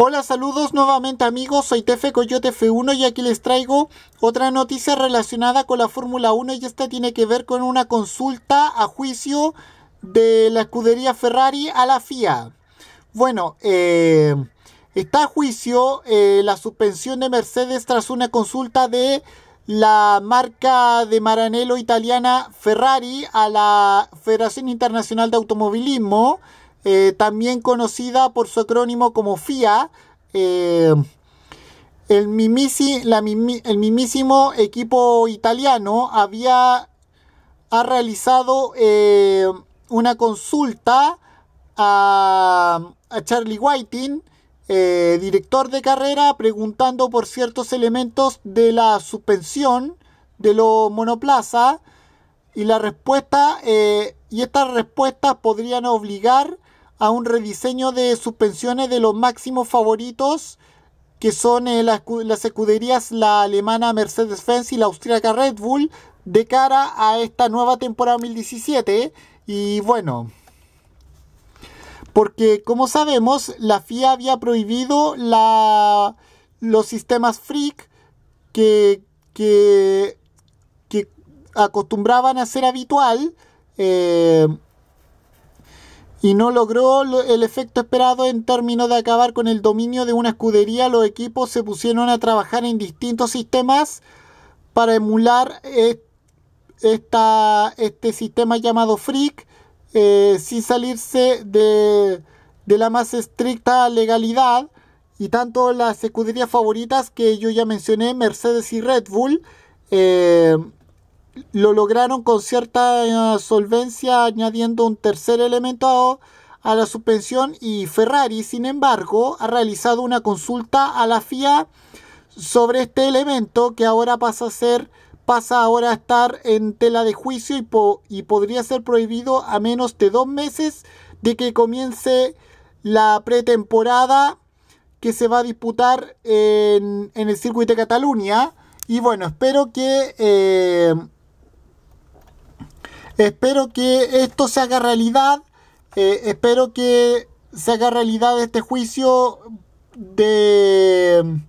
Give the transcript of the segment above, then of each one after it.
Hola, saludos nuevamente amigos, soy Tefe Coyote F1 y aquí les traigo otra noticia relacionada con la Fórmula 1 y esta tiene que ver con una consulta a juicio de la escudería Ferrari a la FIA. Bueno, eh, está a juicio eh, la suspensión de Mercedes tras una consulta de la marca de Maranello italiana Ferrari a la Federación Internacional de Automovilismo eh, también conocida por su acrónimo como FIA, eh, el, mimisi, el, mimísimo equipo italiano había ha realizado eh, una consulta a, Charlie Whiting, director de carrera, preguntando por ciertos elementos de la suspensión de los monoplaza y la respuesta y estas respuestas podrían obligar a un rediseño de suspensiones de los máximos favoritos que son eh, las, escuderías, la alemana Mercedes-Benz y la austríaca Red Bull, de cara a esta nueva temporada 2017. Y bueno, porque como sabemos, la FIA había prohibido la, los sistemas freak que, que, que acostumbraban a ser habitual. Eh, y no logró el efecto esperado en términos de acabar con el dominio de una escudería. Los equipos se pusieron a trabajar en distintos sistemas para emular este sistema llamado Freak eh, sin salirse de, la más estricta legalidad. Y tanto las escuderías favoritas que yo ya mencioné, Mercedes y Red Bull, eh, lo lograron con cierta eh, solvencia añadiendo un tercer elemento a, la suspensión y Ferrari, sin embargo, ha realizado una consulta a la FIA sobre este elemento que ahora pasa a ser pasa ahora a estar en tela de juicio y, y podría ser prohibido a menos de dos meses de que comience la pretemporada que se va a disputar en, en el circuito de Cataluña. Y bueno, espero que eh, Espero que esto se haga realidad. Eh, espero que se haga realidad este juicio de,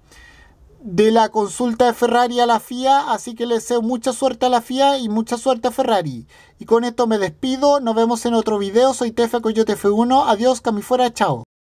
de la consulta de Ferrari a la FIA. Así que les deseo mucha suerte a la FIA y mucha suerte a Ferrari. Y con esto me despido. Nos vemos en otro video. Soy Tefa Coyote F1. Adiós, cami fuera. Chao.